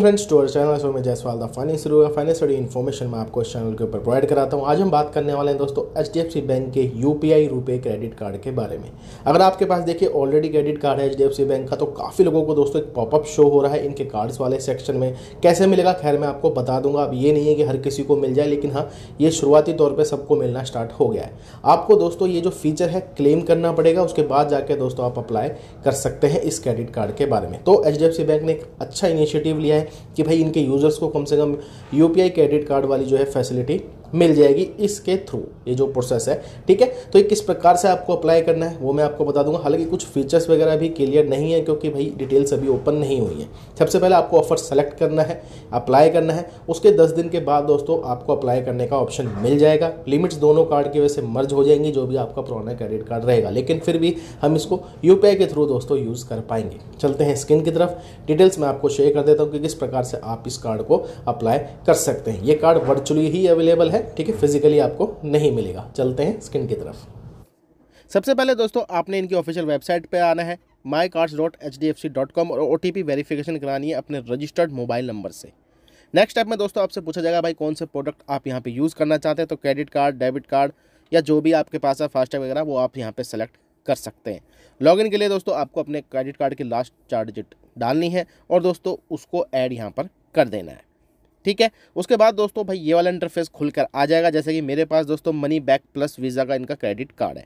friends tour channel में Jaiswal the finance शुरू हुआ फाइनेंस स्टडी इन्फॉर्मेशन मैं आपको इस चैनल के ऊपर प्रोवाइड कराता हूँ आज हम बात करने वाले हैं दोस्तों एच बैंक के यू पी क्रेडिट कार्ड के बारे में अगर आपके पास देखिए ऑलरेडी क्रेडिट कार्ड है एच बैंक का तो काफ़ी लोगों को दोस्तों एक पॉपअप शो हो रहा है इनके कार्ड्स वाले सेक्शन में कैसे मिलेगा खैर मैं आपको बता दूंगा अब ये नहीं है कि हर किसी को मिल जाए लेकिन हाँ ये शुरुआती तौर पर सबको मिलना स्टार्ट हो गया है आपको दोस्तों ये जो फीचर है क्लेम करना पड़ेगा उसके बाद जाके दोस्तों आप अप्लाई कर सकते हैं इस क्रेडिट कार्ड के बारे में तो एच बैंक ने एक अच्छा इनिशिएटिव लिया है कि भाई इनके यूज़र्स को कम से कम यू क्रेडिट कार्ड वाली जो है फैसिलिटी मिल जाएगी इसके थ्रू ये जो प्रोसेस है ठीक है तो ये किस प्रकार से आपको अप्लाई करना है वो मैं आपको बता दूंगा हालांकि कुछ फीचर्स वगैरह भी क्लियर नहीं है क्योंकि भाई डिटेल्स अभी ओपन नहीं हुई है सबसे पहले आपको ऑफर सेलेक्ट करना है अप्लाई करना है उसके दस दिन के बाद दोस्तों आपको अप्लाई करने का ऑप्शन मिल जाएगा लिमिट्स दोनों कार्ड की वजह से मर्ज हो जाएंगी जो भी आपका पुराना क्रेडिट कार्ड रहेगा लेकिन फिर भी हम इसको यू के थ्रू दोस्तों यूज़ कर पाएंगे चलते हैं स्किन की तरफ डिटेल्स मैं आपको शेयर कर देता हूँ कि किस प्रकार से आप इस कार्ड को अप्लाई कर सकते हैं ये कार्ड वर्चुअली ही अवेलेबल है ठीक है फिजिकली आपको नहीं मिलेगा चलते हैं स्किन की तरफ सबसे पहले दोस्तों आपने इनकी ऑफिशियल वेबसाइट पर आना है my cards dot H D F C dot com और ओ टी पी वेरीफिकेशन करानी है अपने रजिस्टर्ड मोबाइल नंबर से नेक्स्ट स्टेप में दोस्तों आपसे पूछा जाएगा भाई कौन से प्रोडक्ट आप यहाँ पे यूज़ करना चाहते हैं तो क्रेडिट कार्ड डेबिट कार्ड या जो भी आपके पास है फास्टैग वगैरह वो आप यहाँ पे सेलेक्ट कर सकते हैं लॉगिन के लिए दोस्तों आपको अपने क्रेडिट कार्ड की लास्ट चार डिजिट डालनी है और दोस्तों उसको ऐड यहाँ पर कर देना है ठीक है उसके बाद दोस्तों भाई ये वाला इंटरफेस खुलकर आ जाएगा जैसे कि मेरे पास दोस्तों मनी बैक प्लस वीज़ा का इनका क्रेडिट कार्ड है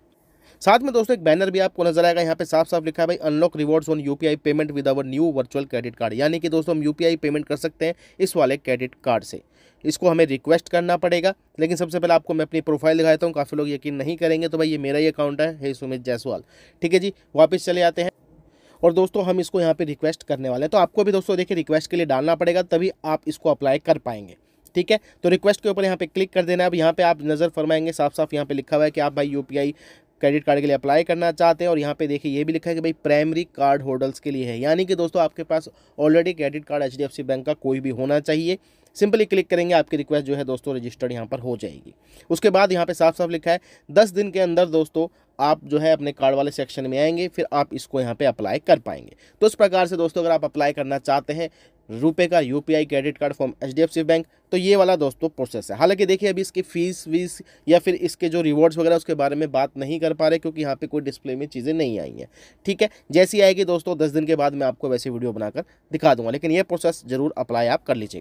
साथ में दोस्तों एक बैनर भी आपको नजर आएगा यहाँ पे साफ साफ लिखा है भाई unlock rewards on UPI payment with our new virtual credit card यानी कि दोस्तों हम यूपीआई पेमेंट कर सकते हैं इस वाले क्रेडिट कार्ड से इसको हमें रिक्वेस्ट करना पड़ेगा लेकिन सबसे पहले आपको मैं अपनी प्रोफाइल दिखाता हूँ काफ़ी लोग यकीन नहीं करेंगे तो भाई ये मेरा ही अकाउंट है हे सुमित जायसवाल ठीक है जी वापस चले आते हैं और दोस्तों हम इसको यहाँ पे रिक्वेस्ट करने वाले हैं तो आपको भी दोस्तों देखिए रिक्वेस्ट के लिए डालना पड़ेगा तभी आप इसको अप्लाई कर पाएंगे ठीक है तो रिक्वेस्ट के ऊपर यहाँ पे क्लिक कर देना है अब यहाँ पे आप नज़र फरमाएंगे साफ साफ यहाँ पे लिखा हुआ है कि आप भाई यूपीआई क्रेडिट कार्ड के लिए अप्लाई करना चाहते हैं और यहाँ पे देखिए ये भी लिखा है कि भाई प्राइमरी कार्ड होल्डर्स के लिए है यानी कि दोस्तों आपके पास already credit card H bank का कोई भी होना चाहिए सिंपली क्लिक करेंगे आपकी रिक्वेस्ट जो है दोस्तों रजिस्टर्ड यहाँ पर हो जाएगी उसके बाद यहाँ पे साफ साफ लिखा है दस दिन के अंदर दोस्तों आप जो है अपने कार्ड वाले सेक्शन में आएंगे फिर आप इसको यहाँ पे अप्लाई कर पाएंगे तो इस प्रकार से दोस्तों अगर आप अप्लाई करना चाहते हैं रुपए का UPI credit card form H bank तो ये वाला दोस्तों प्रोसेस है हालांकि देखिए अभी इसकी फीस वीस या फिर इसके जो रिवॉर्ड्स वगैरह उसके बारे में बात नहीं कर पा रहे क्योंकि यहाँ पे कोई डिस्प्ले में चीज़ें नहीं आई हैं ठीक है जैसी आएगी दोस्तों दस दिन के बाद मैं आपको वैसे वीडियो बनाकर दिखा दूंगा लेकिन ये प्रोसेस जरूर अप्लाई आप कर लीजिएगा